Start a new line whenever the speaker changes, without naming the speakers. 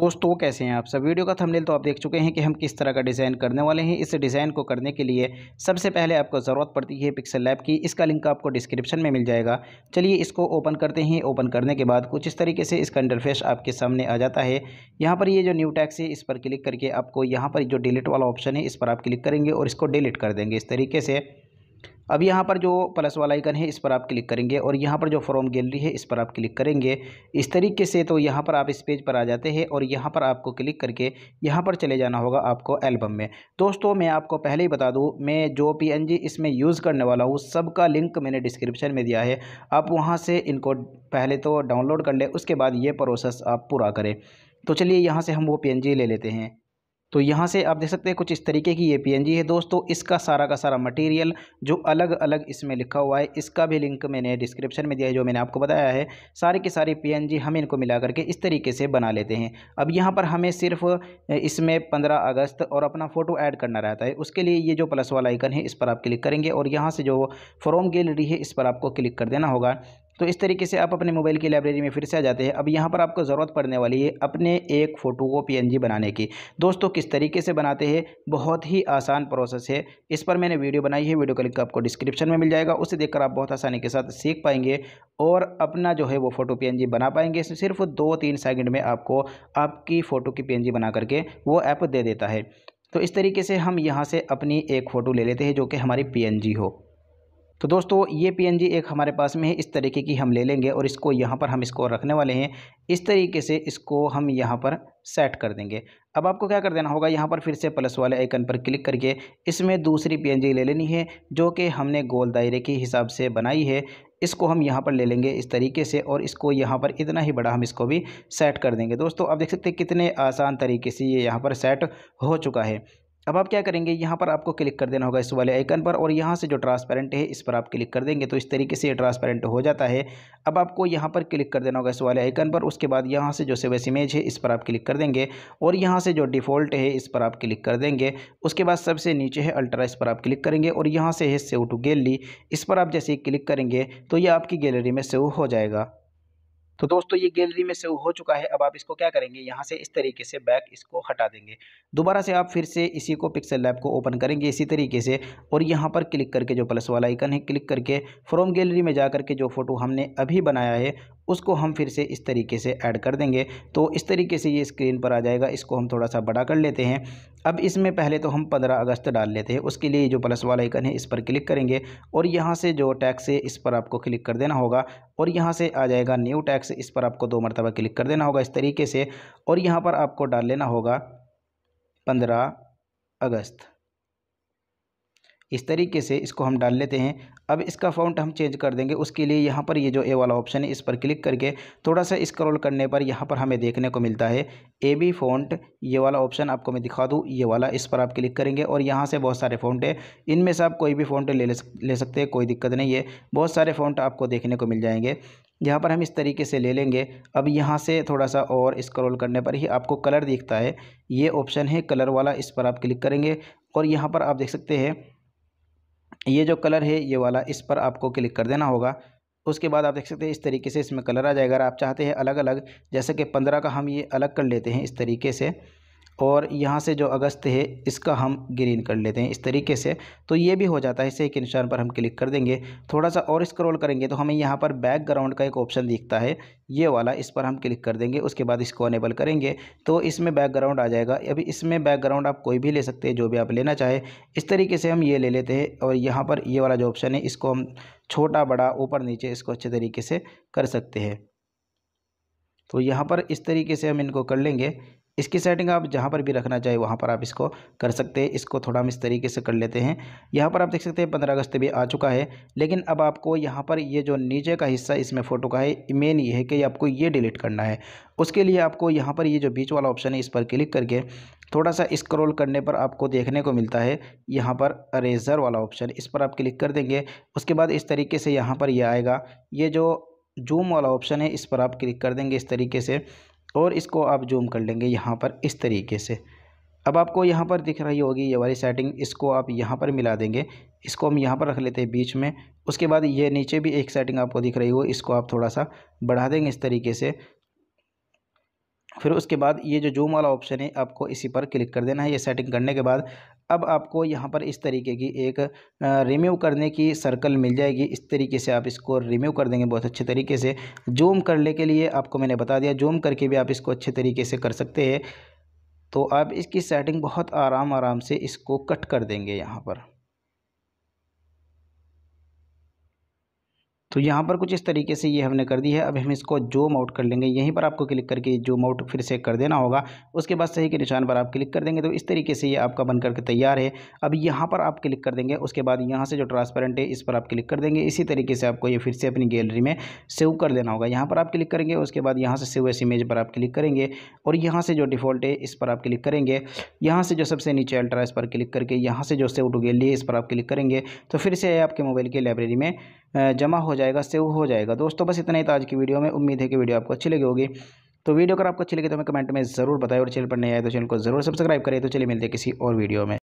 दोस्तों कैसे हैं आप सब वीडियो का थंबनेल तो आप देख चुके हैं कि हम किस तरह का डिज़ाइन करने वाले हैं इस डिज़ाइन को करने के लिए सबसे पहले आपको ज़रूरत पड़ती है पिक्सल लैब की इसका लिंक आपको डिस्क्रिप्शन में मिल जाएगा चलिए इसको ओपन करते हैं ओपन करने के बाद कुछ इस तरीके से इसका इंटरफेस आपके सामने आ जाता है यहाँ पर ये जो न्यू टैक्स है इस पर क्लिक करके आपको यहाँ पर जो डिलीट वाला ऑप्शन है इस पर आप क्लिक करेंगे और इसको डिलीट कर देंगे इस तरीके से अब यहाँ पर जो प्लस वाला आइकन है इस पर आप क्लिक करेंगे और यहाँ पर जो फॉर्म गैलरी है इस पर आप क्लिक करेंगे इस तरीके से तो यहाँ पर आप इस पेज पर आ जाते हैं और यहाँ पर आपको क्लिक करके यहाँ पर चले जाना होगा आपको एल्बम में दोस्तों मैं आपको पहले ही बता दूँ मैं जो पी इसमें यूज़ करने वाला हूँ सबका लिंक मैंने डिस्क्रिप्शन में दिया है आप वहाँ से इनको पहले तो डाउनलोड कर लें उसके बाद ये प्रोसेस आप पूरा करें तो चलिए यहाँ से हम वो पी ले लेते हैं तो यहाँ से आप देख सकते हैं कुछ इस तरीके की ये पीएनजी है दोस्तों इसका सारा का सारा मटेरियल जो अलग अलग इसमें लिखा हुआ है इसका भी लिंक मैंने डिस्क्रिप्शन में दिया है जो मैंने आपको बताया है सारी के सारे पीएनजी हम इनको मिला करके इस तरीके से बना लेते हैं अब यहाँ पर हमें सिर्फ इसमें पंद्रह अगस्त और अपना फ़ोटो ऐड करना रहता है उसके लिए ये जो प्लस वाला आइकन है इस पर आप क्लिक करेंगे और यहाँ से जो फॉरम गैलरी है इस पर आपको क्लिक कर देना होगा तो इस तरीके से आप अपने मोबाइल की लाइब्रेरी में फिर से आ जाते हैं अब यहाँ पर आपको ज़रूरत पड़ने वाली है अपने एक फ़ोटो को पी बनाने की दोस्तों किस तरीके से बनाते हैं बहुत ही आसान प्रोसेस है इस पर मैंने वीडियो बनाई है वीडियो का लिंक आपको डिस्क्रिप्शन में मिल जाएगा उसे देखकर आप बहुत आसानी के साथ सीख पाएंगे और अपना जो है वो फ़ोटो पी बना पाएंगे सिर्फ दो तीन सेकेंड में आपको आपकी फ़ोटो की पी बना करके वो ऐप दे देता है तो इस तरीके से हम यहाँ से अपनी एक फ़ोटो ले लेते हैं जो कि हमारी पी हो तो दोस्तों ये पीएनजी एक हमारे पास में है इस तरीके की हम ले लेंगे और इसको यहाँ पर हम इसको रखने वाले हैं इस तरीके से इसको हम यहाँ पर सेट कर देंगे अब आपको क्या कर देना होगा यहाँ पर फिर से प्लस वाले आइकन पर क्लिक करके इसमें दूसरी पीएनजी ले लेनी है जो कि हमने गोल दायरे के हिसाब से बनाई है इसको हम यहाँ पर ले लेंगे इस तरीके से और इसको यहाँ पर इतना ही बड़ा हम इसको भी सेट कर देंगे दोस्तों आप देख सकते हैं कितने आसान तरीके से ये यहाँ पर सेट हो चुका है अब आप क्या करेंगे यहाँ पर आपको क्लिक कर देना होगा इस वाले आइकन पर और यहाँ से जो ट्रांसपेरेंट है इस पर आप क्लिक कर देंगे तो इस तरीके से ये ट्रांसपेरेंट हो जाता है अब आपको यहाँ पर क्लिक कर देना होगा इस वाले आइकन पर उसके बाद यहाँ से जो सेवेस इमेज है इस पर आप क्लिक कर देंगे और यहाँ से जो डिफ़ॉल्ट है इस पर आप क्लिक कर देंगे उसके बाद सबसे नीचे है अल्ट्रा इस पर आप क्लिक करेंगे और यहाँ से है सेव टू गैलरी इस पर आप जैसे क्लिक करेंगे तो ये आपकी गैलरी में सेव हो जाएगा तो दोस्तों ये गैलरी में सेव हो चुका है अब आप इसको क्या करेंगे यहाँ से इस तरीके से बैक इसको हटा देंगे दोबारा से आप फिर से इसी को पिक्सल लैब को ओपन करेंगे इसी तरीके से और यहाँ पर क्लिक करके जो प्लस वाला आइकन है क्लिक करके फ्रॉम गैलरी में जा करके जो फ़ोटो हमने अभी बनाया है उसको हम फिर से इस तरीके से ऐड कर देंगे तो इस तरीके से ये स्क्रीन पर आ जाएगा इसको हम थोड़ा सा बड़ा कर लेते हैं अब इसमें पहले तो हम पंद्रह अगस्त डाल लेते हैं उसके लिए जो प्लस वाला आइकन है इस पर क्लिक करेंगे और यहाँ से जो टैक्स है इस पर आपको क्लिक कर देना होगा और यहाँ से आ जाएगा न्यू टैक्स इस पर आपको दो मरतबा क्लिक कर देना होगा इस तरीके से और यहाँ पर आपको डाल लेना होगा पंद्रह अगस्त इस तरीके से इसको हम डाल लेते हैं अब इसका फाउंट हम चेंज कर देंगे उसके लिए यहाँ पर ये जो ए वाला ऑप्शन है इस पर क्लिक करके थोड़ा सा स्क्रॉल करने पर यहाँ पर हमें देखने को मिलता है ए बी फ़ॉन्ट ये वाला ऑप्शन आपको मैं दिखा दूँ ये वाला इस पर आप क्लिक करेंगे और यहाँ से बहुत सारे फ़ोनट है इनमें से आप कोई भी फ़ोनट ले ले सकते हैं कोई दिक्कत नहीं है बहुत सारे फ़ोन आपको देखने को मिल जाएंगे यहाँ पर हम इस तरीके से ले लेंगे अब यहाँ से थोड़ा सा और स्क्रॉल करने पर ही आपको कलर दिखता है ये ऑप्शन है कलर वाला इस पर आप क्लिक करेंगे और यहाँ पर आप देख सकते हैं ये जो कलर है ये वाला इस पर आपको क्लिक कर देना होगा उसके बाद आप देख सकते हैं इस तरीके से इसमें कलर आ जाएगा अगर आप चाहते हैं अलग अलग जैसे कि पंद्रह का हम ये अलग कर लेते हैं इस तरीके से और यहाँ से जो अगस्त है इसका हम ग्रीन कर लेते हैं इस तरीके से तो ये भी हो जाता है इसे एक निशान पर हम क्लिक कर देंगे थोड़ा सा और स्क्रॉल करेंगे तो हमें यहाँ पर बैकग्राउंड का एक ऑप्शन दिखता है ये वाला इस पर हम क्लिक कर देंगे उसके बाद इसको अनेबल करेंगे तो इसमें बैकग्राउंड आ जाएगा अभी इसमें बैकग्राउंड आप कोई भी ले सकते हैं जो भी आप लेना चाहें इस तरीके से हम ये ले लेते हैं और यहाँ पर ये वाला जो ऑप्शन है इसको हम छोटा बड़ा ऊपर नीचे इसको अच्छे तरीके से कर सकते हैं तो यहाँ पर इस तरीके से हम इनको कर लेंगे इसकी सेटिंग आप जहाँ पर भी रखना चाहे वहाँ पर आप इसको कर सकते हैं इसको थोड़ा हम इस तरीके से कर लेते हैं यहाँ पर आप देख सकते हैं पंद्रह अगस्त भी आ चुका है लेकिन अब आपको यहाँ पर ये जो नीचे का हिस्सा इसमें फ़ोटो का है मेन ये है कि आपको ये डिलीट करना है उसके लिए आपको यहाँ पर ये जो बीच वाला ऑप्शन है इस पर क्लिक करके थोड़ा सा इस्क्रोल करने पर आपको देखने को मिलता है यहाँ पर अरेजर वाला ऑप्शन इस पर आप क्लिक कर देंगे उसके बाद इस तरीके से यहाँ पर यह आएगा ये जो जूम वाला ऑप्शन है इस पर आप क्लिक कर देंगे इस तरीके से और इसको आप जूम कर लेंगे यहाँ पर इस तरीके से अब आपको यहाँ पर दिख रही होगी ये वाली सेटिंग इसको आप यहाँ पर मिला देंगे इसको हम यहाँ पर रख लेते हैं बीच में उसके बाद ये नीचे भी एक सेटिंग आपको दिख रही हो इसको आप थोड़ा सा बढ़ा देंगे इस तरीके से फिर उसके बाद ये जो जूम वाला ऑप्शन है आपको इसी पर क्लिक कर देना है ये सेटिंग करने के बाद अब आपको यहाँ पर इस तरीके की एक रिम्यू करने की सर्कल मिल जाएगी इस तरीके से आप इसको रिम्यू कर देंगे बहुत अच्छे तरीके से जूम करने के लिए आपको मैंने बता दिया जूम करके भी आप इसको अच्छे तरीके से कर सकते हैं तो आप इसकी सेटिंग बहुत आराम आराम से इसको कट कर देंगे यहाँ पर तो यहाँ पर कुछ इस तरीके से ये हमने कर दी है अब हम इसको जूम आउट कर लेंगे यहीं पर आपको क्लिक करके जूम आउट फिर से कर देना होगा उसके बाद सही के निशान पर आप क्लिक कर देंगे तो इस तरीके से ये आपका बन करके तैयार है अब यहाँ पर आप क्लिक कर देंगे उसके बाद यहाँ से जो ट्रांसपेरेंट है इस पर आप क्लिक कर देंगे इसी तरीके से आपको ये फिर से अपनी गैलरी में सेव कर देना होगा यहाँ पर आप क्लिक करेंगे उसके बाद यहाँ से सेव एस इमेज पर आप क्लिक करेंगे और यहाँ से जो डिफ़ॉल्ट है इस पर आप क्लिक करेंगे यहाँ से जो सबसे नीचे अल्ट्रा इस पर क्लिक करके यहाँ से जो सेव टू गैलरी है इस पर आप क्लिक करेंगे तो फिर से आपके मोबाइल की लाइब्रेरी में जमा हो जाएगा सेव हो जाएगा दोस्तों बस इतना ही था तो आज की वीडियो में उम्मीद है कि वीडियो आपको अच्छी लगी होगी तो वीडियो अगर आपको अच्छी लगी तो हमें कमेंट में ज़रूर बताएं और चैनल पर नहीं आए तो चैनल को ज़रूर सब्सक्राइब करें तो चलिए मिलते हैं किसी और वीडियो में